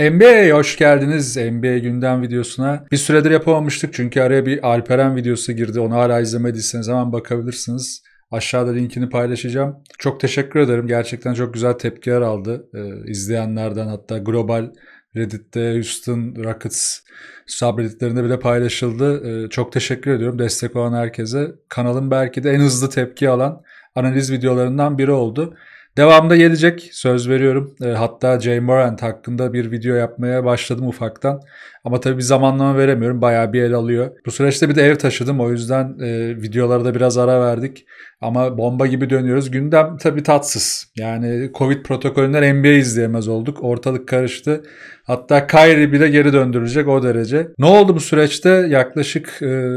NBA hoş geldiniz NBA gündem videosuna. Bir süredir yapamamıştık çünkü araya bir Alperen videosu girdi. Onu hala izlemediyseniz hemen bakabilirsiniz. Aşağıda linkini paylaşacağım. Çok teşekkür ederim. Gerçekten çok güzel tepkiler aldı ee, izleyenlerden hatta global Reddit'te Houston Rockets subredditlerinde bile paylaşıldı. Ee, çok teşekkür ediyorum destek olan herkese. Kanalım belki de en hızlı tepki alan analiz videolarından biri oldu. Devamında gelecek söz veriyorum. E, hatta Jay Morant hakkında bir video yapmaya başladım ufaktan. Ama tabii bir zamanlama veremiyorum. Bayağı bir el alıyor. Bu süreçte bir de ev taşıdım. O yüzden e, videolara da biraz ara verdik. Ama bomba gibi dönüyoruz. Gündem tabii tatsız. Yani Covid protokolünden NBA izleyemez olduk. Ortalık karıştı. Hatta Kyrie bile geri döndürecek o derece. Ne oldu bu süreçte? Yaklaşık e,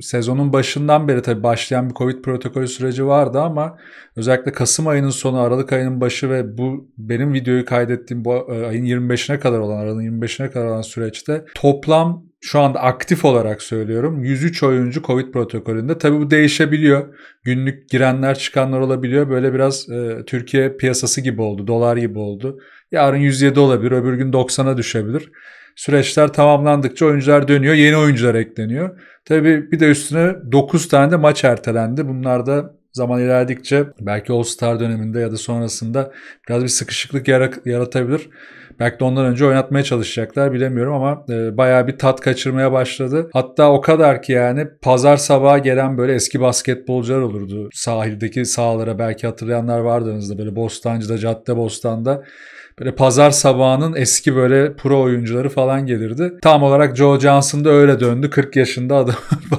sezonun başından beri tabii başlayan bir Covid protokolü süreci vardı ama özellikle Kasım ayının sonu, Aralık ayının başı ve bu benim videoyu kaydettiğim bu e, ayın 25'ine kadar olan, Aralık'ın 25'ine kadar olan süreçte işte toplam şu anda aktif olarak söylüyorum 103 oyuncu Covid protokolünde. Tabii bu değişebiliyor. Günlük girenler çıkanlar olabiliyor. Böyle biraz e, Türkiye piyasası gibi oldu. Dolar gibi oldu. Yarın 107 olabilir. Öbür gün 90'a düşebilir. Süreçler tamamlandıkça oyuncular dönüyor. Yeni oyuncular ekleniyor. Tabii bir de üstüne 9 tane de maç ertelendi. Bunlar da zaman ilerledikçe belki All Star döneminde ya da sonrasında biraz bir sıkışıklık yaratabilir. Belki de ondan önce oynatmaya çalışacaklar bilemiyorum ama e, bayağı bir tat kaçırmaya başladı. Hatta o kadar ki yani pazar sabahı gelen böyle eski basketbolcular olurdu. Sahildeki sahalara belki hatırlayanlar vardı aranızda böyle Bostancı'da, Cadde Bostan'da. Böyle pazar sabahının eski böyle pro oyuncuları falan gelirdi. Tam olarak Joe Johnson da öyle döndü. 40 yaşında adam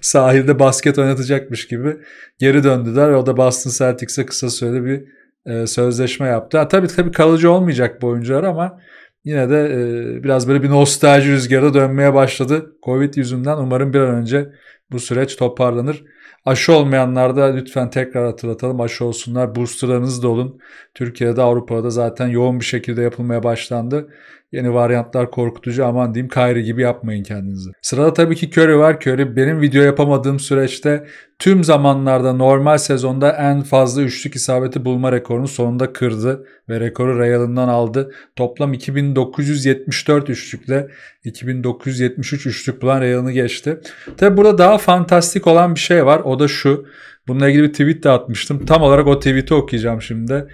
sahilde basket oynatacakmış gibi geri döndüler. O da Boston Celtics'e kısa sürede bir e, sözleşme yaptı. Ha, tabii tabii kalıcı olmayacak bu oyuncular ama yine de e, biraz böyle bir nostalji rüzgarı dönmeye başladı. Covid yüzünden umarım bir an önce bu süreç toparlanır. Aşı olmayanlar da lütfen tekrar hatırlatalım. Aşı olsunlar. Boosterlarınız da olun. Türkiye'de Avrupa'da zaten yoğun bir şekilde yapılmaya başlandı. Yeni varyantlar korkutucu aman diyeyim Kyrie gibi yapmayın kendinizi. Sırada tabii ki Curry var. Curry benim video yapamadığım süreçte tüm zamanlarda normal sezonda en fazla üçlük isabeti bulma rekorunu sonunda kırdı ve rekoru Real'ından aldı. Toplam 2974 üçlükle 2973 üçlük bulan Real'ını geçti. Tabi burada daha fantastik olan bir şey var. O da şu. Bununla ilgili bir tweet de atmıştım. Tam olarak o tweet'i okuyacağım şimdi.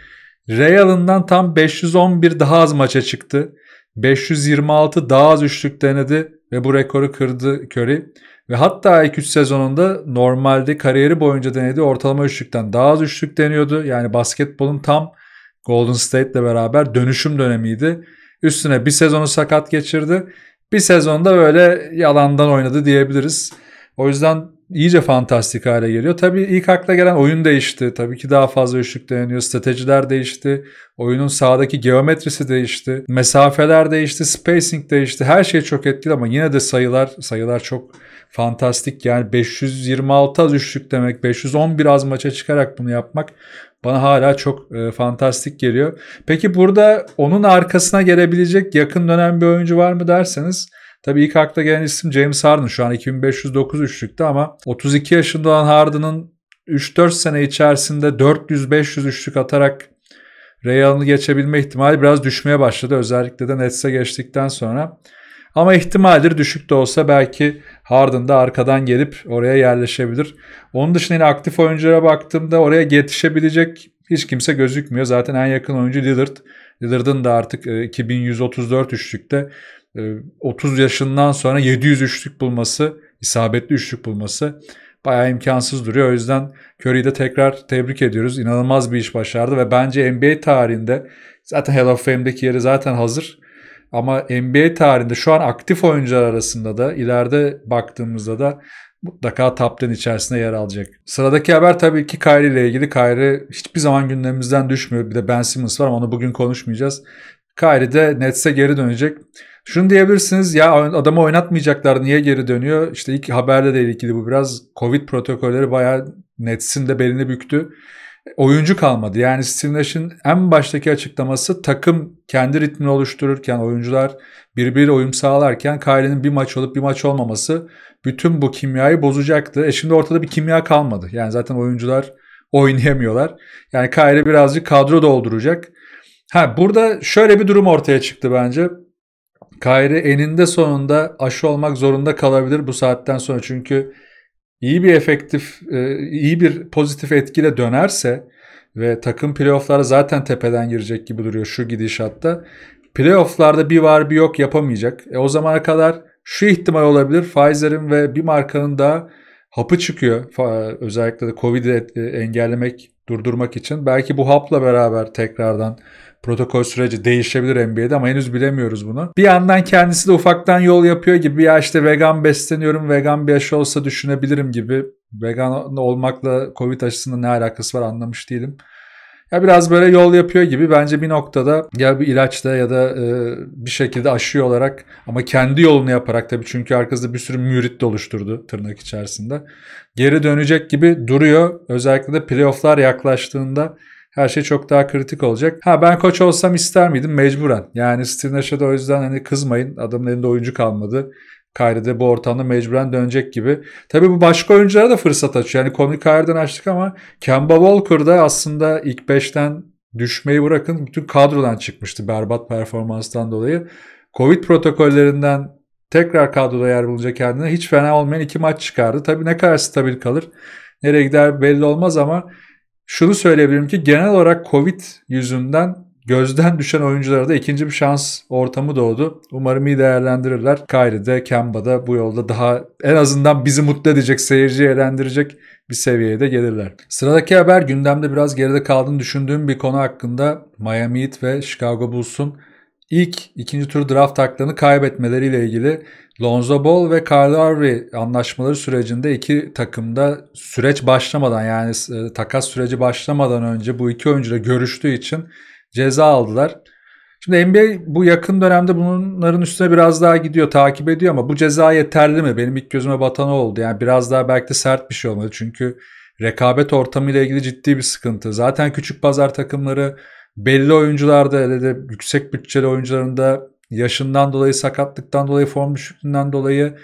Real'ından tam 511 daha az maça çıktı. 526 daha az üçlük denedi ve bu rekoru kırdı Curry. Ve hatta ilk 3 sezonunda normalde kariyeri boyunca denedi ortalama üçlükten daha az üçlük deniyordu. Yani basketbolun tam Golden State'le beraber dönüşüm dönemiydi. Üstüne bir sezonu sakat geçirdi. Bir sezonda böyle yalandan oynadı diyebiliriz. O yüzden iyice fantastik hale geliyor. Tabii ilk akla gelen oyun değişti. Tabii ki daha fazla üçlük deneniyor. Stratejiler değişti. Oyunun sağdaki geometrisi değişti. Mesafeler değişti. Spacing değişti. Her şey çok etkili ama yine de sayılar sayılar çok fantastik. Yani 526 az üçlük demek. 511 az maça çıkarak bunu yapmak bana hala çok e, fantastik geliyor. Peki burada onun arkasına gelebilecek yakın dönem bir oyuncu var mı derseniz Tabii ilk akla gelen isim James Harden. Şu an 2509 üçlükte ama 32 yaşında olan Harden'ın 3-4 sene içerisinde 400-500 üçlük atarak Ray Allen'ı geçebilme ihtimali biraz düşmeye başladı. Özellikle de Nets'e geçtikten sonra. Ama ihtimaldir düşük de olsa belki Harden da arkadan gelip oraya yerleşebilir. Onun dışında yine aktif oyunculara baktığımda oraya yetişebilecek hiç kimse gözükmüyor. Zaten en yakın oyuncu Lillard. Lillard'ın da artık 2134 e, üçlükte 30 ee, yaşından sonra 700 üçlük bulması, isabetli üçlük bulması bayağı imkansız duruyor. O yüzden Curry'i de tekrar tebrik ediyoruz. İnanılmaz bir iş başardı ve bence NBA tarihinde zaten Hall of Fame'deki yeri zaten hazır. Ama NBA tarihinde şu an aktif oyuncular arasında da ileride baktığımızda da mutlaka top 10 içerisinde yer alacak. Sıradaki haber tabii ki Kyrie ile ilgili. Kyrie hiçbir zaman gündemimizden düşmüyor. Bir de Ben Simmons var ama onu bugün konuşmayacağız. Kyrie de Nets'e geri dönecek. Şunu diyebilirsiniz ya adamı oynatmayacaklar niye geri dönüyor? İşte ilk haberde de ilgili bu biraz Covid protokolleri bayağı Nets'in de belini büktü. Oyuncu kalmadı. Yani Steve Nash'in en baştaki açıklaması takım kendi ritmini oluştururken oyuncular birbiriyle uyum sağlarken Kyrie'nin bir maç olup bir maç olmaması bütün bu kimyayı bozacaktı. E şimdi ortada bir kimya kalmadı. Yani zaten oyuncular oynayamıyorlar. Yani Kyrie birazcık kadro dolduracak. Ha burada şöyle bir durum ortaya çıktı bence. Kayri eninde sonunda aşı olmak zorunda kalabilir bu saatten sonra. Çünkü iyi bir efektif, e, iyi bir pozitif etkiyle dönerse ve takım playofflara zaten tepeden girecek gibi duruyor şu gidişatta. Playofflarda bir var bir yok yapamayacak. E o zamana kadar şu ihtimal olabilir. Pfizer'in ve bir markanın daha hapı çıkıyor. Özellikle de Covid'i e, engellemek, durdurmak için. Belki bu hapla beraber tekrardan protokol süreci değişebilir NBA'de ama henüz bilemiyoruz bunu. Bir yandan kendisi de ufaktan yol yapıyor gibi ya işte vegan besleniyorum, vegan bir aşı olsa düşünebilirim gibi. Vegan olmakla Covid aşısının ne alakası var anlamış değilim. Ya biraz böyle yol yapıyor gibi bence bir noktada ya bir ilaçta ya da e, bir şekilde aşı olarak ama kendi yolunu yaparak tabii çünkü arkasında bir sürü mürit de oluşturdu tırnak içerisinde. Geri dönecek gibi duruyor özellikle de playofflar yaklaştığında her şey çok daha kritik olacak. Ha ben koç olsam ister miydim? Mecburen. Yani Steve Nash'a da o yüzden hani kızmayın. Adamın elinde oyuncu kalmadı. Kayre'de bu ortamda mecburen dönecek gibi. Tabii bu başka oyunculara da fırsat açıyor. Yani Conley Kayre'den açtık ama Kemba Walker da aslında ilk 5'ten düşmeyi bırakın bütün kadrodan çıkmıştı berbat performanstan dolayı. Covid protokollerinden tekrar kadroda yer bulunca kendine hiç fena olmayan iki maç çıkardı. Tabii ne kadar stabil kalır, nereye gider belli olmaz ama şunu söyleyebilirim ki genel olarak Covid yüzünden gözden düşen oyunculara da ikinci bir şans ortamı doğdu. Umarım iyi değerlendirirler. Kyrie'de, Kemba'da bu yolda daha en azından bizi mutlu edecek, seyirciyi eğlendirecek bir seviyeye de gelirler. Sıradaki haber gündemde biraz geride kaldığını düşündüğüm bir konu hakkında Miami Heat ve Chicago Bulls'un ilk ikinci tur draft haklarını kaybetmeleriyle ilgili Lonzo Ball ve Kyle Lowry anlaşmaları sürecinde iki takımda süreç başlamadan yani e, takas süreci başlamadan önce bu iki oyuncu da görüştüğü için ceza aldılar. Şimdi NBA bu yakın dönemde bunların üstüne biraz daha gidiyor, takip ediyor ama bu ceza yeterli mi? Benim ilk gözüme batan oldu. Yani biraz daha belki de sert bir şey olmalı. Çünkü rekabet ortamıyla ilgili ciddi bir sıkıntı. Zaten küçük pazar takımları belli oyuncularda ya da yüksek bütçeli oyuncularında yaşından dolayı, sakatlıktan dolayı, form düşüklüğünden dolayı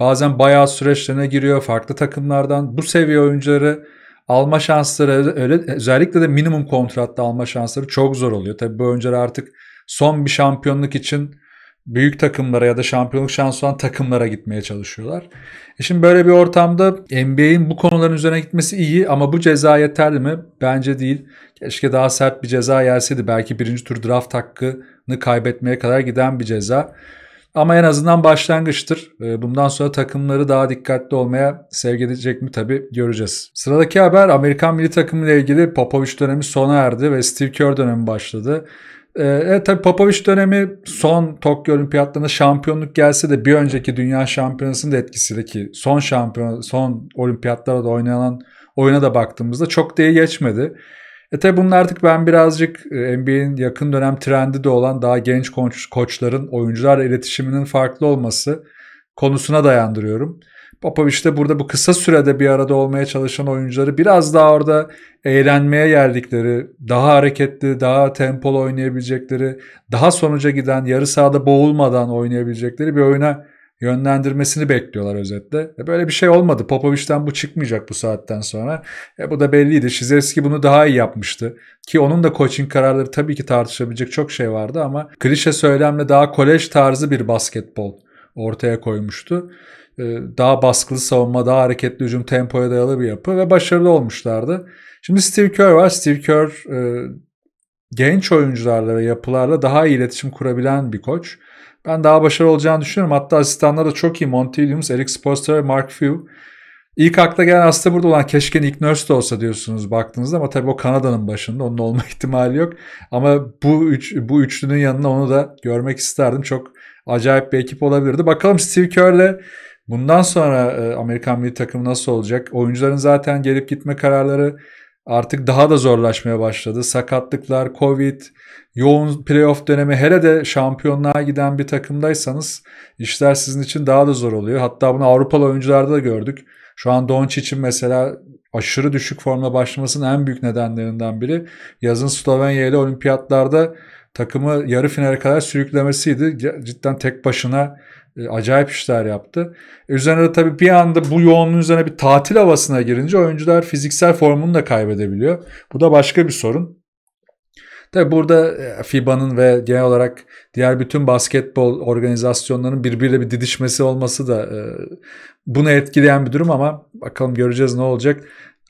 bazen bayağı süreçlerine giriyor farklı takımlardan. Bu seviye oyuncuları alma şansları öyle özellikle de minimum kontratta alma şansları çok zor oluyor. Tabii bu oyuncular artık son bir şampiyonluk için büyük takımlara ya da şampiyonluk şansı olan takımlara gitmeye çalışıyorlar. E şimdi böyle bir ortamda NBA'in bu konuların üzerine gitmesi iyi ama bu ceza yeterli mi? Bence değil. Keşke daha sert bir ceza yerseydi. Belki birinci tur draft hakkını kaybetmeye kadar giden bir ceza. Ama en azından başlangıçtır. E, bundan sonra takımları daha dikkatli olmaya sevk edecek mi tabi göreceğiz. Sıradaki haber Amerikan milli takımıyla ilgili Popovich dönemi sona erdi ve Steve Kerr dönemi başladı. Ee, e, tabii Popovic dönemi son Tokyo Olimpiyatlarında şampiyonluk gelse de bir önceki dünya şampiyonasının da etkisiyle ki son şampiyon son Olimpiyatlarda da oynanan oyuna da baktığımızda çok diye geçmedi. E tabi bunun artık ben birazcık e, NBA'in yakın dönem trendi de olan daha genç koç, koçların oyuncularla iletişiminin farklı olması konusuna dayandırıyorum. Popovic de burada bu kısa sürede bir arada olmaya çalışan oyuncuları biraz daha orada eğlenmeye geldikleri, daha hareketli, daha tempolu oynayabilecekleri, daha sonuca giden, yarı sahada boğulmadan oynayabilecekleri bir oyuna yönlendirmesini bekliyorlar özetle. E böyle bir şey olmadı. Popovic'den bu çıkmayacak bu saatten sonra. E bu da belliydi. Şizevski bunu daha iyi yapmıştı. Ki onun da coaching kararları tabii ki tartışabilecek çok şey vardı ama klişe söylemle daha kolej tarzı bir basketbol ortaya koymuştu. E, daha baskılı savunma, daha hareketli hücum, tempoya dayalı bir yapı ve başarılı olmuşlardı. Şimdi Steve Kerr var. Steve Kerr e, genç oyuncularla ve yapılarla daha iyi iletişim kurabilen bir koç. Ben daha başarılı olacağını düşünüyorum. Hatta asistanlar da çok iyi. Monty Williams, Eric Spoelstra ve Mark Few. İlk akla gelen aslında burada olan keşke Nick Nurse de olsa diyorsunuz baktığınızda ama tabii o Kanada'nın başında onun olma ihtimali yok. Ama bu üç, bu üçlünün yanında onu da görmek isterdim. Çok acayip bir ekip olabilirdi. Bakalım Steve Kerr'le Bundan sonra e, Amerikan milli takımı nasıl olacak? Oyuncuların zaten gelip gitme kararları artık daha da zorlaşmaya başladı. Sakatlıklar, Covid, yoğun playoff dönemi hele de şampiyonluğa giden bir takımdaysanız işler sizin için daha da zor oluyor. Hatta bunu Avrupalı oyuncularda da gördük. Şu an Doncic'in mesela aşırı düşük formla başlamasının en büyük nedenlerinden biri yazın Slovenya ile olimpiyatlarda takımı yarı finale kadar sürüklemesiydi. Cidden tek başına e, acayip işler yaptı. E, üzerine de tabii bir anda bu yoğunluğun üzerine bir tatil havasına girince oyuncular fiziksel formunu da kaybedebiliyor. Bu da başka bir sorun. Tabi burada e, FIBA'nın ve genel olarak diğer bütün basketbol organizasyonlarının birbiriyle bir didişmesi olması da e, bunu etkileyen bir durum ama bakalım göreceğiz ne olacak.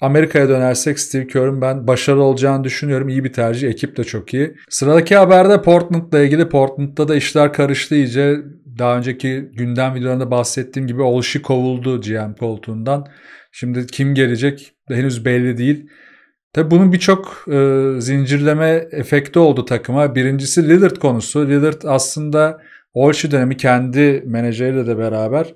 Amerika'ya dönersek Steve Kerr'ün ben başarılı olacağını düşünüyorum. İyi bir tercih. Ekip de çok iyi. Sıradaki haberde Portland'la ilgili. Portland'da da işler karıştı iyice daha önceki gündem videolarında bahsettiğim gibi Olşi kovuldu GM koltuğundan. Şimdi kim gelecek henüz belli değil. Tabi bunun birçok e, zincirleme efekti oldu takıma. Birincisi Lillard konusu. Lillard aslında Olşi dönemi kendi menajeriyle de beraber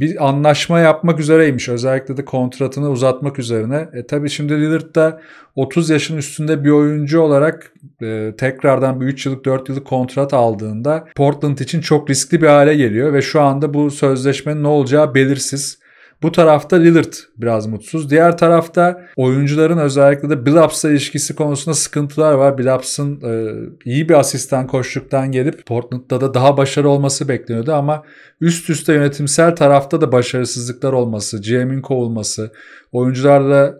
bir anlaşma yapmak üzereymiş. Özellikle de kontratını uzatmak üzerine. E tabii şimdi Lillard da 30 yaşın üstünde bir oyuncu olarak e, tekrardan bir 3 yıllık 4 yıllık kontrat aldığında Portland için çok riskli bir hale geliyor ve şu anda bu sözleşmenin ne olacağı belirsiz. Bu tarafta Lillard biraz mutsuz. Diğer tarafta oyuncuların özellikle de Billups'la ilişkisi konusunda sıkıntılar var. Billups'ın e, iyi bir asistan koştuktan gelip Portland'da da daha başarılı olması bekleniyordu ama üst üste yönetimsel tarafta da başarısızlıklar olması, GM'in kovulması, oyuncularla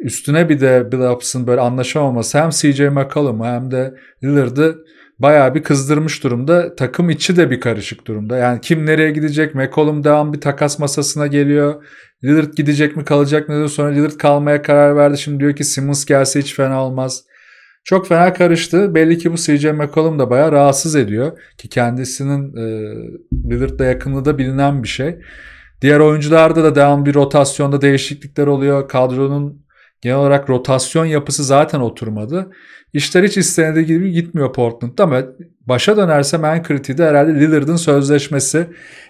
üstüne bir de Billups'ın böyle anlaşamaması hem CJ McCollum hem de Lillard'ı bayağı bir kızdırmış durumda. Takım içi de bir karışık durumda. Yani kim nereye gidecek? McCollum devam bir takas masasına geliyor. Lillard gidecek mi kalacak mı diyor. Sonra Lillard kalmaya karar verdi. Şimdi diyor ki Simmons gelse hiç fena olmaz. Çok fena karıştı. Belli ki bu CJ McCollum da bayağı rahatsız ediyor. Ki kendisinin e, Lillard'la yakınlığı da bilinen bir şey. Diğer oyuncularda da devam bir rotasyonda değişiklikler oluyor. Kadronun Genel olarak rotasyon yapısı zaten oturmadı. İşler hiç istenildiği gibi gitmiyor Portland'da ama başa dönerse en kritiği de herhalde Lillard'ın sözleşmesi.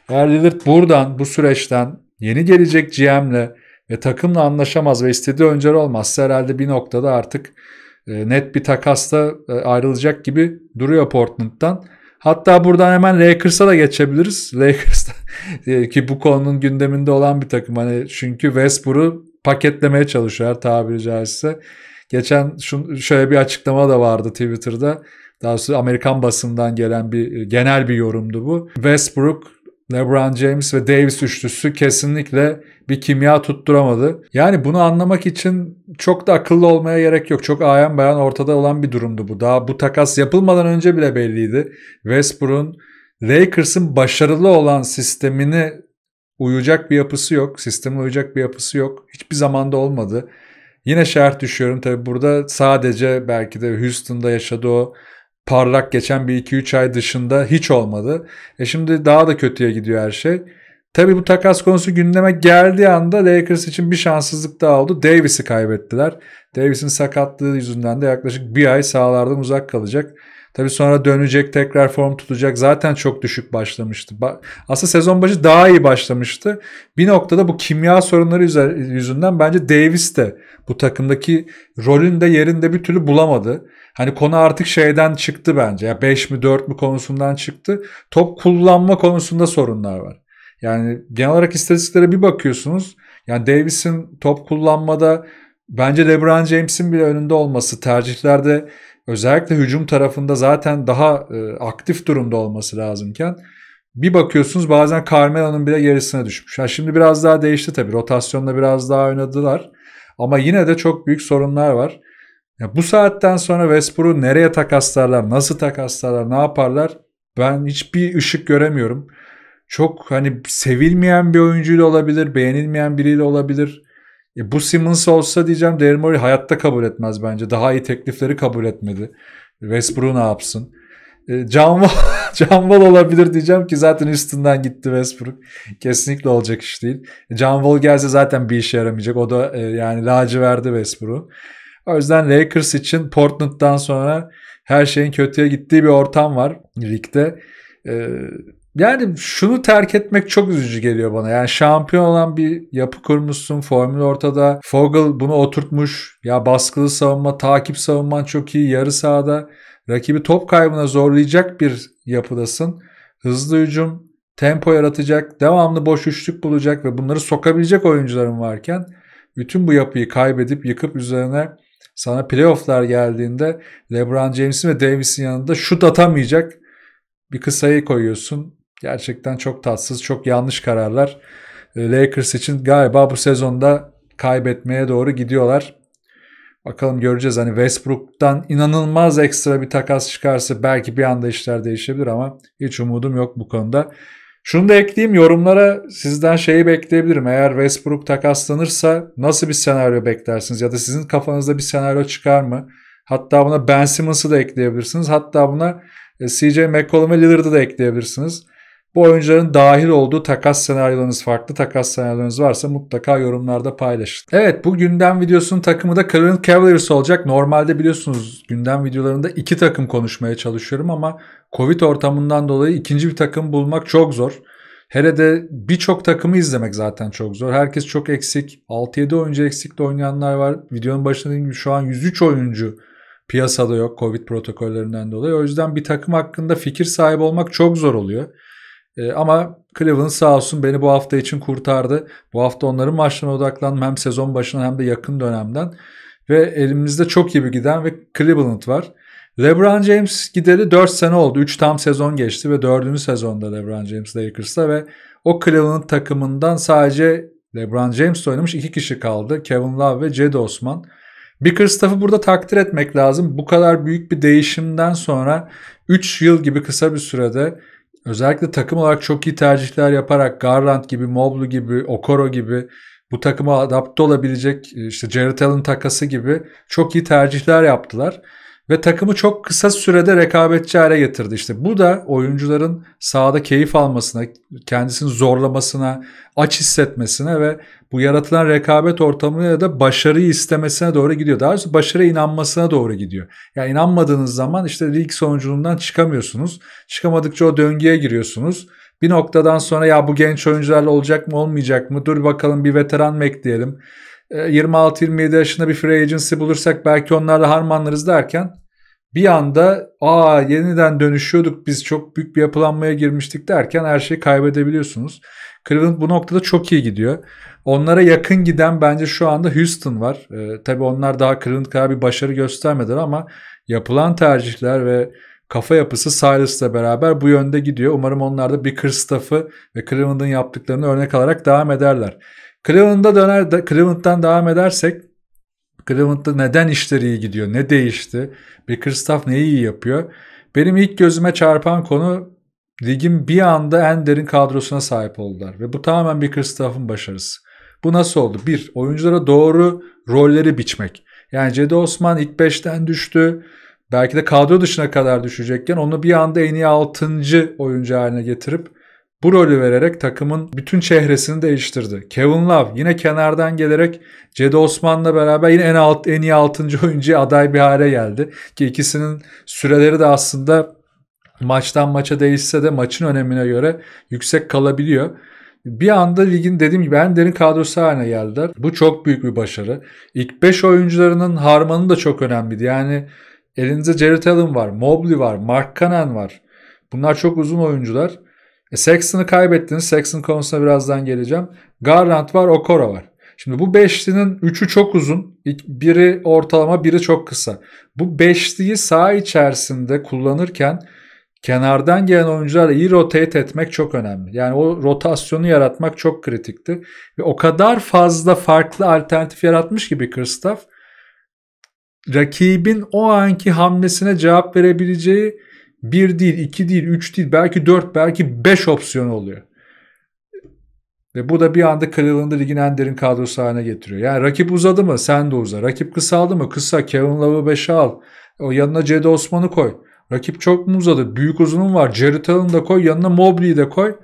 Eğer Lillard buradan bu süreçten yeni gelecek GM'le ve takımla anlaşamaz ve istediği öncel olmazsa herhalde bir noktada artık e, net bir takasla e, ayrılacak gibi duruyor Portland'dan. Hatta buradan hemen Lakers'a da geçebiliriz. Lakers e, ki bu konunun gündeminde olan bir takım. Hani çünkü Westbrook'u paketlemeye çalışıyor tabiri caizse. Geçen şun, şöyle bir açıklama da vardı Twitter'da. Daha doğrusu Amerikan basından gelen bir e, genel bir yorumdu bu. Westbrook, LeBron James ve Davis üçlüsü kesinlikle bir kimya tutturamadı. Yani bunu anlamak için çok da akıllı olmaya gerek yok. Çok ayan bayan ortada olan bir durumdu bu. Daha bu takas yapılmadan önce bile belliydi. Westbrook'un Lakers'ın başarılı olan sistemini Uyuyacak bir yapısı yok. Sisteme uyacak bir yapısı yok. Hiçbir zamanda olmadı. Yine şart düşüyorum. Tabi burada sadece belki de Houston'da yaşadığı o parlak geçen bir 2-3 ay dışında hiç olmadı. E şimdi daha da kötüye gidiyor her şey. Tabi bu takas konusu gündeme geldiği anda Lakers için bir şanssızlık daha oldu. Davis'i kaybettiler. Davis'in sakatlığı yüzünden de yaklaşık bir ay sahalardan uzak kalacak. Tabii sonra dönecek tekrar form tutacak. Zaten çok düşük başlamıştı. Aslında sezon başı daha iyi başlamıştı. Bir noktada bu kimya sorunları yüzünden bence Davis de bu takımdaki rolünde yerinde bir türlü bulamadı. Hani konu artık şeyden çıktı bence. Ya 5 mi 4 mü konusundan çıktı. Top kullanma konusunda sorunlar var. Yani genel olarak istatistiklere bir bakıyorsunuz. Yani Davis'in top kullanmada bence LeBron James'in bile önünde olması tercihlerde özellikle hücum tarafında zaten daha e, aktif durumda olması lazımken bir bakıyorsunuz bazen Carmelo'nun bile gerisine düşmüş. Ha şimdi biraz daha değişti tabii. Rotasyonla biraz daha oynadılar. Ama yine de çok büyük sorunlar var. Ya bu saatten sonra Westbrook'u nereye takaslarlar, nasıl takaslarlar, ne yaparlar? Ben hiçbir ışık göremiyorum. Çok hani sevilmeyen bir oyuncuyla olabilir, beğenilmeyen biriyle olabilir. E, bu Simmons olsa diyeceğim Daryl Morey hayatta kabul etmez bence. Daha iyi teklifleri kabul etmedi. Westbrook ne yapsın? E, John, Wall, John Wall olabilir diyeceğim ki zaten üstünden gitti Westbrook. Kesinlikle olacak iş değil. John e, Wall gelse zaten bir işe yaramayacak. O da e, yani lacı verdi Westbrook'u. O yüzden Lakers için Portland'dan sonra her şeyin kötüye gittiği bir ortam var ligde. E, yani şunu terk etmek çok üzücü geliyor bana. Yani şampiyon olan bir yapı kurmuşsun. Formül ortada. Fogel bunu oturtmuş. Ya baskılı savunma, takip savunman çok iyi. Yarı sahada rakibi top kaybına zorlayacak bir yapıdasın. Hızlı hücum, tempo yaratacak, devamlı boş üçlük bulacak ve bunları sokabilecek oyuncuların varken bütün bu yapıyı kaybedip yıkıp üzerine sana playofflar geldiğinde LeBron James'in ve Davis'in yanında şut atamayacak bir kısayı koyuyorsun. Gerçekten çok tatsız, çok yanlış kararlar. Ee, Lakers için galiba bu sezonda kaybetmeye doğru gidiyorlar. Bakalım göreceğiz. Hani Westbrook'tan inanılmaz ekstra bir takas çıkarsa belki bir anda işler değişebilir ama hiç umudum yok bu konuda. Şunu da ekleyeyim yorumlara sizden şeyi bekleyebilirim. Eğer Westbrook takaslanırsa nasıl bir senaryo beklersiniz? Ya da sizin kafanızda bir senaryo çıkar mı? Hatta buna Ben Simmons'ı da ekleyebilirsiniz. Hatta buna e, CJ McCollum ve Lillard'ı da ekleyebilirsiniz. Bu oyuncuların dahil olduğu takas senaryolarınız farklı takas senaryolarınız varsa mutlaka yorumlarda paylaşın. Evet bu gündem videosunun takımı da Cleveland Cavaliers olacak. Normalde biliyorsunuz gündem videolarında iki takım konuşmaya çalışıyorum ama Covid ortamından dolayı ikinci bir takım bulmak çok zor. Hele de birçok takımı izlemek zaten çok zor. Herkes çok eksik. 6-7 oyuncu eksik de oynayanlar var. Videonun başında dediğim gibi şu an 103 oyuncu piyasada yok Covid protokollerinden dolayı. O yüzden bir takım hakkında fikir sahibi olmak çok zor oluyor. Ee, ama Cleveland sağ olsun beni bu hafta için kurtardı. Bu hafta onların maçlarına odaklandım hem sezon başına hem de yakın dönemden. Ve elimizde çok iyi bir giden ve Cleveland var. LeBron James gideli 4 sene oldu. 3 tam sezon geçti ve 4. sezonda LeBron James Lakers'ta ve o Cleveland takımından sadece LeBron James oynamış 2 kişi kaldı. Kevin Love ve Cedi Osman. Bickerstaff'ı burada takdir etmek lazım. Bu kadar büyük bir değişimden sonra 3 yıl gibi kısa bir sürede Özellikle takım olarak çok iyi tercihler yaparak Garland gibi, Mobley gibi, Okoro gibi bu takıma adapte olabilecek e, işte Jared Allen takası gibi çok iyi tercihler yaptılar ve takımı çok kısa sürede rekabetçi hale getirdi. İşte bu da oyuncuların sahada keyif almasına, kendisini zorlamasına, aç hissetmesine ve bu yaratılan rekabet ortamıyla da başarıyı istemesine doğru gidiyor. Daha doğrusu başarıya inanmasına doğru gidiyor. Yani inanmadığınız zaman işte lig sonucundan çıkamıyorsunuz. Çıkamadıkça o döngüye giriyorsunuz. Bir noktadan sonra ya bu genç oyuncularla olacak mı olmayacak mı? Dur bakalım bir veteran mı 26-27 e, yaşında bir free agency bulursak belki onlarla harmanlarız derken bir anda aa yeniden dönüşüyorduk biz çok büyük bir yapılanmaya girmiştik derken her şeyi kaybedebiliyorsunuz. Cleveland bu noktada çok iyi gidiyor. Onlara yakın giden bence şu anda Houston var. Ee, tabii onlar daha Cleveland kadar bir başarı göstermediler ama yapılan tercihler ve kafa yapısı Silas'la beraber bu yönde gidiyor. Umarım onlar da bir Staff'ı ve Cleveland'ın yaptıklarını örnek alarak devam ederler. Cleveland'a döner, de, Cleveland'dan devam edersek Cleveland'da neden işleri iyi gidiyor? Ne değişti? Bir Kristoff neyi iyi yapıyor? Benim ilk gözüme çarpan konu ligin bir anda en derin kadrosuna sahip oldular. Ve bu tamamen bir Kristoff'un başarısı. Bu nasıl oldu? Bir, oyunculara doğru rolleri biçmek. Yani Cedi Osman ilk 5'ten düştü. Belki de kadro dışına kadar düşecekken onu bir anda en iyi 6. oyuncu haline getirip bu rolü vererek takımın bütün çehresini değiştirdi. Kevin Love yine kenardan gelerek Cedi Osman'la beraber yine en alt en iyi 6. oyuncu aday bir hale geldi. Ki ikisinin süreleri de aslında maçtan maça değişse de maçın önemine göre yüksek kalabiliyor. Bir anda ligin dediğim gibi en derin kadrosu haline geldiler. Bu çok büyük bir başarı. İlk 5 oyuncularının harmanı da çok önemliydi. Yani elinizde Jared Allen var, Mobley var, Mark Cannon var. Bunlar çok uzun oyuncular. E, Sexton'ı kaybettiniz. Sexton konusuna birazdan geleceğim. Garland var, Okoro var. Şimdi bu beşlinin üçü çok uzun. Biri ortalama, biri çok kısa. Bu beşliyi sağ içerisinde kullanırken kenardan gelen oyuncularla iyi rotate etmek çok önemli. Yani o rotasyonu yaratmak çok kritikti. Ve o kadar fazla farklı alternatif yaratmış gibi Kristoff, rakibin o anki hamlesine cevap verebileceği bir değil, iki değil, üç değil, belki dört, belki beş opsiyon oluyor. Ve bu da bir anda Cleveland'ı ligin en derin kadrosu haline getiriyor. Yani rakip uzadı mı? Sen de uza. Rakip kısaldı mı? Kısa. Kevin Love'ı 5'e al. O yanına Cedi Osman'ı koy. Rakip çok mu uzadı? Büyük uzunun var. Jared Allen'ı da koy. Yanına Mobley'i de koy.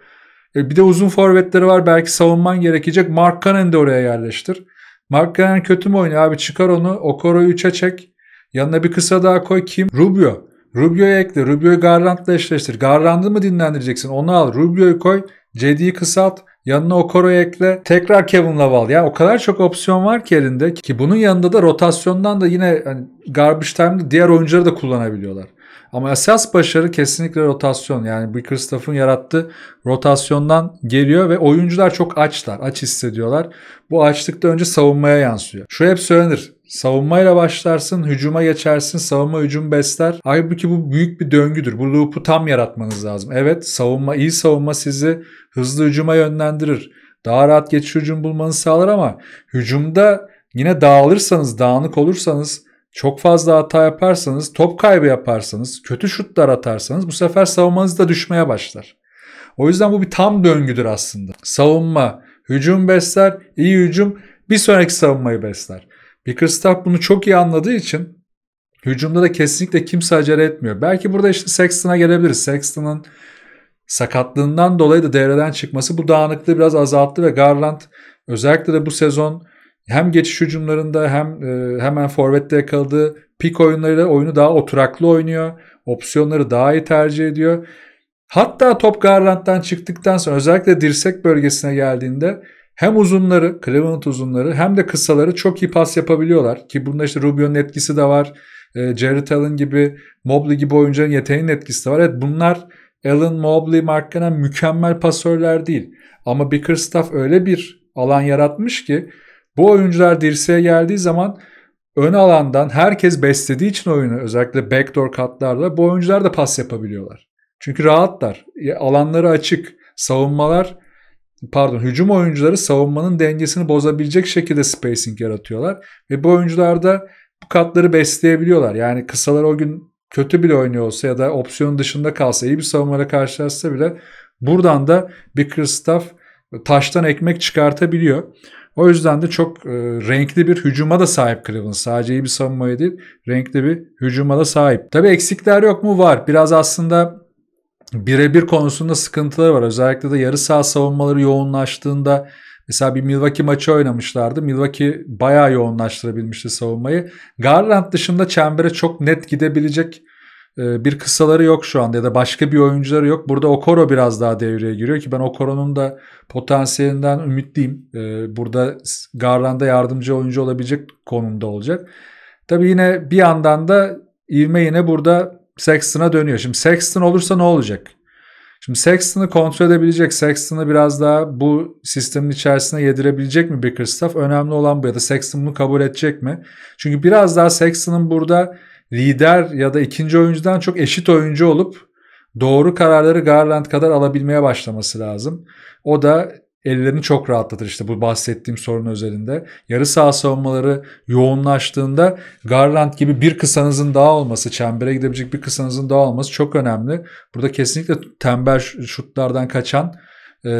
E bir de uzun forvetleri var. Belki savunman gerekecek. Mark Cannon de oraya yerleştir. Mark Cannon kötü mü oynuyor abi? Çıkar onu. Okoro'yu 3'e çek. Yanına bir kısa daha koy. Kim? Rubio. Rubio'yu ekle. Rubio'yu Garland'la eşleştir. Garland'ı mı dinlendireceksin? Onu al. Rubio'yu koy. JD'yi kısalt. Yanına Okoro'yu ekle. Tekrar Kevin Love al. Ya o kadar çok opsiyon var ki elinde ki bunun yanında da rotasyondan da yine hani garbage time'da diğer oyuncuları da kullanabiliyorlar. Ama esas başarı kesinlikle rotasyon. Yani Booker Staff'ın yarattığı rotasyondan geliyor ve oyuncular çok açlar. Aç hissediyorlar. Bu açlıkta önce savunmaya yansıyor. Şu hep söylenir. Savunmayla başlarsın, hücuma geçersin, savunma hücum besler. Halbuki bu büyük bir döngüdür. Bu loop'u tam yaratmanız lazım. Evet, savunma iyi savunma sizi hızlı hücuma yönlendirir. Daha rahat geçiş hücum bulmanızı sağlar ama hücumda yine dağılırsanız, dağınık olursanız çok fazla hata yaparsanız, top kaybı yaparsanız, kötü şutlar atarsanız bu sefer savunmanız da düşmeye başlar. O yüzden bu bir tam döngüdür aslında. Savunma, hücum besler, iyi hücum bir sonraki savunmayı besler. Bickerstaff bunu çok iyi anladığı için hücumda da kesinlikle kimse acele etmiyor. Belki burada işte Sexton'a gelebiliriz. Sexton'ın sakatlığından dolayı da devreden çıkması bu dağınıklığı biraz azalttı ve Garland özellikle de bu sezon hem geçiş hücumlarında hem e, hemen forvette yakaladığı pik oyunlarıyla oyunu daha oturaklı oynuyor. Opsiyonları daha iyi tercih ediyor. Hatta top Garland'dan çıktıktan sonra özellikle dirsek bölgesine geldiğinde hem uzunları, Cleveland uzunları hem de kısaları çok iyi pas yapabiliyorlar. Ki bunda işte Rubio'nun etkisi de var. E, Jared Allen gibi, Mobley gibi oyuncuların yeteneğinin etkisi de var. Evet bunlar Allen, Mobley, Mark Cannon mükemmel pasörler değil. Ama Bickerstaff öyle bir alan yaratmış ki bu oyuncular dirseğe geldiği zaman ön alandan herkes beslediği için oyunu özellikle backdoor katlarla bu oyuncular da pas yapabiliyorlar. Çünkü rahatlar. Alanları açık. Savunmalar pardon hücum oyuncuları savunmanın dengesini bozabilecek şekilde spacing yaratıyorlar. Ve bu oyuncular da bu katları besleyebiliyorlar. Yani kısalar o gün kötü bile oynuyor olsa ya da opsiyon dışında kalsa iyi bir savunmaya karşılaşsa bile buradan da bir Kristaff taştan ekmek çıkartabiliyor. O yüzden de çok e, renkli bir hücuma da sahip Cleveland. Sadece iyi bir savunmaya değil, renkli bir hücuma da sahip. Tabii eksikler yok mu? Var. Biraz aslında birebir konusunda sıkıntıları var. Özellikle de yarı saha savunmaları yoğunlaştığında mesela bir Milwaukee maçı oynamışlardı. Milwaukee bayağı yoğunlaştırabilmişti savunmayı. Garland dışında çembere çok net gidebilecek e, bir kısaları yok şu anda ya da başka bir oyuncuları yok. Burada Okoro biraz daha devreye giriyor ki ben Okoro'nun da potansiyelinden ümitliyim. E, burada Garland'a yardımcı oyuncu olabilecek konumda olacak. Tabii yine bir yandan da İvme yine burada Sexton'a dönüyor. Şimdi Sexton olursa ne olacak? Şimdi Sexton'ı kontrol edebilecek, Sexton'ı biraz daha bu sistemin içerisine yedirebilecek mi Bickerstaff? Önemli olan bu ya da Sexton bunu kabul edecek mi? Çünkü biraz daha Sexton'ın burada lider ya da ikinci oyuncudan çok eşit oyuncu olup doğru kararları Garland kadar alabilmeye başlaması lazım. O da ellerini çok rahatlatır işte bu bahsettiğim sorun özelinde. Yarı saha savunmaları yoğunlaştığında Garland gibi bir kısanızın daha olması, çembere gidebilecek bir kısanızın daha olması çok önemli. Burada kesinlikle tembel şutlardan kaçan e,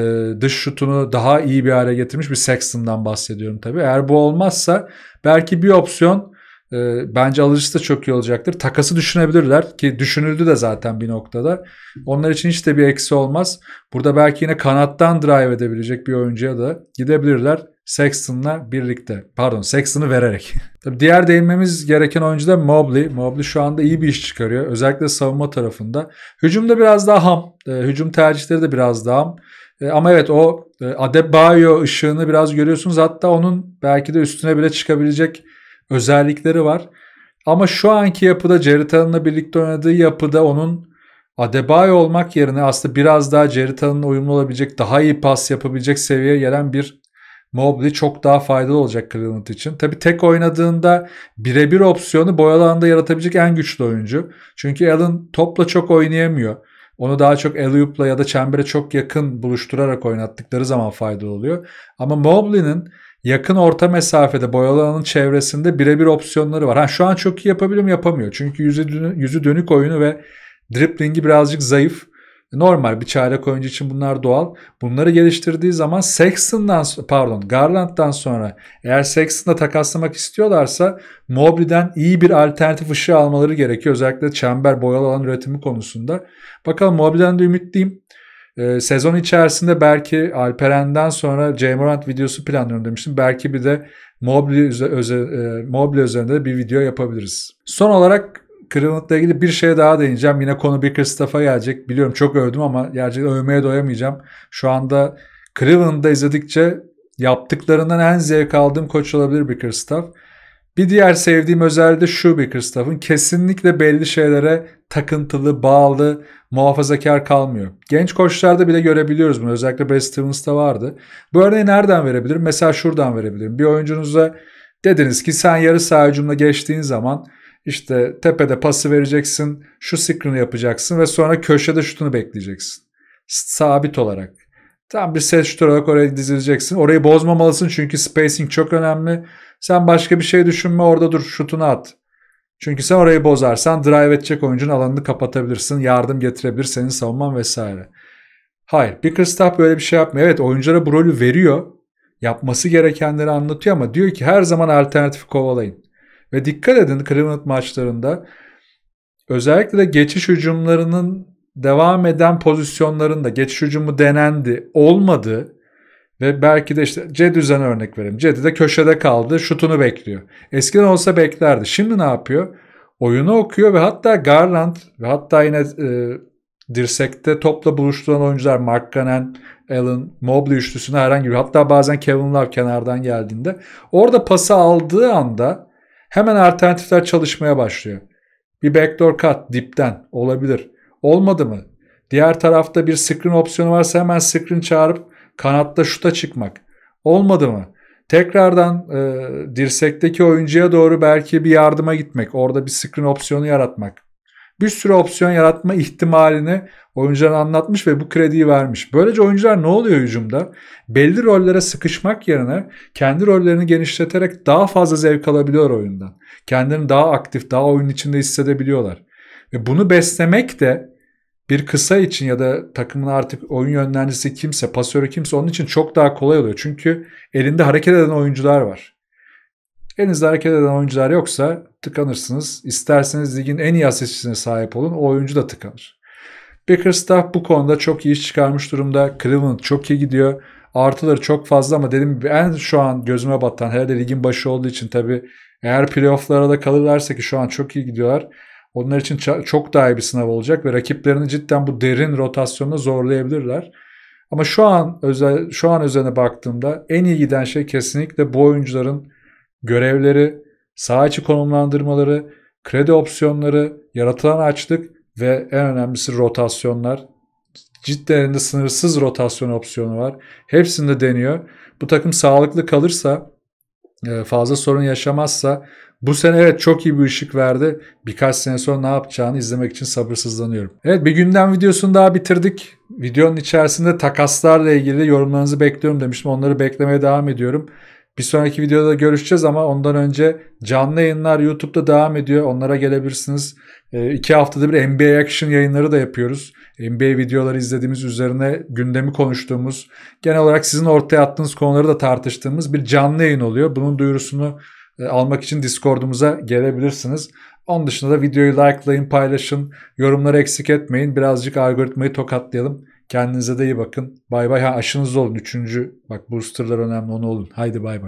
dış şutunu daha iyi bir hale getirmiş bir Sexton'dan bahsediyorum tabii. Eğer bu olmazsa belki bir opsiyon ee, bence alıcısı da çok iyi olacaktır. Takası düşünebilirler ki düşünüldü de zaten bir noktada. Onlar için hiç de bir eksi olmaz. Burada belki yine kanattan drive edebilecek bir oyuncuya da gidebilirler. Sexton'la birlikte. Pardon Sexton'ı vererek. Tabii diğer değinmemiz gereken oyuncu da Mobley. Mobley şu anda iyi bir iş çıkarıyor. Özellikle savunma tarafında. Hücumda biraz daha ham. Ee, hücum tercihleri de biraz daha ham. Ee, ama evet o e, Adebayo ışığını biraz görüyorsunuz. Hatta onun belki de üstüne bile çıkabilecek özellikleri var. Ama şu anki yapıda Jared Allen'la birlikte oynadığı yapıda onun Adebayo olmak yerine aslında biraz daha Jared Allen'la uyumlu olabilecek, daha iyi pas yapabilecek seviyeye gelen bir Mobley çok daha faydalı olacak Cleveland için. Tabi tek oynadığında birebir opsiyonu boyalanda yaratabilecek en güçlü oyuncu. Çünkü Allen topla çok oynayamıyor. Onu daha çok eliupla ya da çembere çok yakın buluşturarak oynattıkları zaman faydalı oluyor. Ama Mobley'nin yakın orta mesafede boyalı alanın çevresinde birebir opsiyonları var. Ha şu an çok iyi yapabiliyor mu? Yapamıyor. Çünkü yüzü, yüzü dönük oyunu ve driplingi birazcık zayıf. Normal bir çaylak oyuncu için bunlar doğal. Bunları geliştirdiği zaman Sexton'dan pardon Garland'dan sonra eğer Sexton'da takaslamak istiyorlarsa Mobley'den iyi bir alternatif ışığı almaları gerekiyor. Özellikle çember boyalı alan üretimi konusunda. Bakalım Mobley'den de ümitliyim. E, sezon içerisinde belki Alperen'den sonra J. Morant videosu planlıyorum demiştim. Belki bir de Mobley, üze, öze, e, Mobley üzerinde bir video yapabiliriz. Son olarak Cleveland'la ilgili bir şeye daha değineceğim. Yine konu Bickerstaff'a gelecek. Biliyorum çok övdüm ama gerçekten övmeye doyamayacağım. Şu anda Cleveland'da izledikçe yaptıklarından en zevk aldığım koç olabilir Bickerstaff. Bir diğer sevdiğim özelliği de şu Bickerstaff'ın kesinlikle belli şeylere takıntılı, bağlı, muhafazakar kalmıyor. Genç koçlarda bile görebiliyoruz bunu. Özellikle Brad Stevens'ta vardı. Bu örneği nereden verebilirim? Mesela şuradan verebilirim. Bir oyuncunuza dediniz ki sen yarı saha hücumuna geçtiğin zaman işte tepede pası vereceksin, şu screen'ı yapacaksın ve sonra köşede şutunu bekleyeceksin. Sabit olarak. Tam bir set şut olarak oraya dizileceksin. Orayı bozmamalısın çünkü spacing çok önemli. Sen başka bir şey düşünme orada dur şutunu at. Çünkü sen orayı bozarsan drive edecek oyuncunun alanını kapatabilirsin. Yardım getirebilir senin savunman vesaire. Hayır bir Bickerstaff böyle bir şey yapmıyor. Evet oyunculara bu rolü veriyor. Yapması gerekenleri anlatıyor ama diyor ki her zaman alternatif kovalayın. Ve dikkat edin Cleveland maçlarında özellikle de geçiş hücumlarının devam eden pozisyonlarında geçiş hücumu denendi, olmadı ve belki de işte C düzeni örnek vereyim. Cedi de köşede kaldı, şutunu bekliyor. Eskiden olsa beklerdi. Şimdi ne yapıyor? Oyunu okuyor ve hatta Garland ve hatta yine e, dirsekte topla buluşturan oyuncular Mark Ganen, Allen, Mobley üçlüsüne herhangi bir hatta bazen Kevin Love kenardan geldiğinde orada pası aldığı anda hemen alternatifler çalışmaya başlıyor. Bir backdoor cut dipten olabilir. Olmadı mı? Diğer tarafta bir screen opsiyonu varsa hemen screen çağırıp kanatta şuta çıkmak. Olmadı mı? Tekrardan e, dirsekteki oyuncuya doğru belki bir yardıma gitmek. Orada bir screen opsiyonu yaratmak. Bir sürü opsiyon yaratma ihtimalini oyunculara anlatmış ve bu krediyi vermiş. Böylece oyuncular ne oluyor hücumda? Belli rollere sıkışmak yerine kendi rollerini genişleterek daha fazla zevk alabiliyor oyundan. Kendini daha aktif, daha oyun içinde hissedebiliyorlar. Ve bunu beslemek de bir kısa için ya da takımın artık oyun yönlendiricisi kimse, pasörü kimse onun için çok daha kolay oluyor. Çünkü elinde hareket eden oyuncular var. Elinizde hareket eden oyuncular yoksa tıkanırsınız. İsterseniz ligin en iyi asistçisine sahip olun. O oyuncu da tıkanır. Bickerstaff bu konuda çok iyi iş çıkarmış durumda. Cleveland çok iyi gidiyor. Artıları çok fazla ama dedim en şu an gözüme battan herhalde ligin başı olduğu için tabii eğer playofflara da kalırlarsa ki şu an çok iyi gidiyorlar. Onlar için çok daha iyi bir sınav olacak ve rakiplerini cidden bu derin rotasyonu zorlayabilirler. Ama şu an özel şu an üzerine baktığımda en iyi giden şey kesinlikle bu oyuncuların görevleri, saha içi konumlandırmaları, kredi opsiyonları, yaratılan açlık ve en önemlisi rotasyonlar. Cidden sınırsız rotasyon opsiyonu var. Hepsinde deniyor. Bu takım sağlıklı kalırsa, e, fazla sorun yaşamazsa bu sene evet çok iyi bir ışık verdi. Birkaç sene sonra ne yapacağını izlemek için sabırsızlanıyorum. Evet bir gündem videosunu daha bitirdik. Videonun içerisinde takaslarla ilgili yorumlarınızı bekliyorum demiştim. Onları beklemeye devam ediyorum. Bir sonraki videoda görüşeceğiz ama ondan önce canlı yayınlar YouTube'da devam ediyor. Onlara gelebilirsiniz. E, iki haftada bir NBA Action yayınları da yapıyoruz. NBA videoları izlediğimiz üzerine gündemi konuştuğumuz, genel olarak sizin ortaya attığınız konuları da tartıştığımız bir canlı yayın oluyor. Bunun duyurusunu ee, almak için Discord'umuza gelebilirsiniz. Onun dışında da videoyu likelayın, paylaşın, yorumları eksik etmeyin. Birazcık algoritmayı tokatlayalım. Kendinize de iyi bakın. Bay bay. Ha aşınız olun. Üçüncü bak boosterlar önemli onu olun. Haydi bay bay.